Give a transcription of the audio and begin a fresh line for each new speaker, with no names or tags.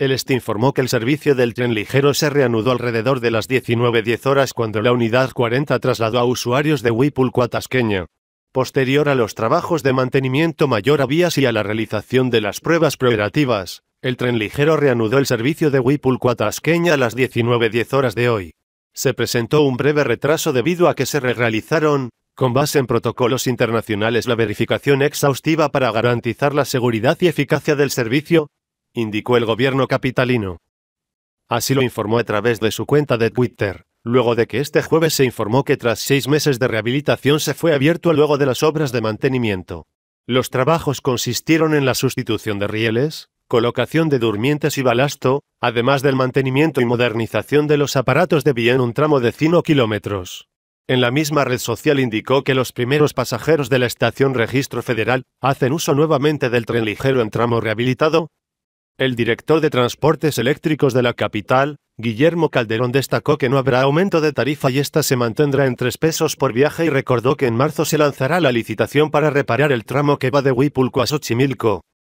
El este informó que el servicio del tren ligero se reanudó alrededor de las 19.10 horas cuando la unidad 40 trasladó a usuarios de Huipulco a Posterior a los trabajos de mantenimiento mayor a vías y a la realización de las pruebas preparativas, el tren ligero reanudó el servicio de Huipulco a Tasqueña a las 19.10 horas de hoy. Se presentó un breve retraso debido a que se realizaron, con base en protocolos internacionales, la verificación exhaustiva para garantizar la seguridad y eficacia del servicio, indicó el gobierno capitalino. Así lo informó a través de su cuenta de Twitter, luego de que este jueves se informó que tras seis meses de rehabilitación se fue abierto luego de las obras de mantenimiento. Los trabajos consistieron en la sustitución de rieles, colocación de durmientes y balasto, además del mantenimiento y modernización de los aparatos de vía en un tramo de 5 kilómetros. En la misma red social indicó que los primeros pasajeros de la estación Registro Federal hacen uso nuevamente del tren ligero en tramo rehabilitado, el director de Transportes Eléctricos de la capital, Guillermo Calderón, destacó que no habrá aumento de tarifa y esta se mantendrá en tres pesos por viaje y recordó que en marzo se lanzará la licitación para reparar el tramo que va de Huipulco a Xochimilco.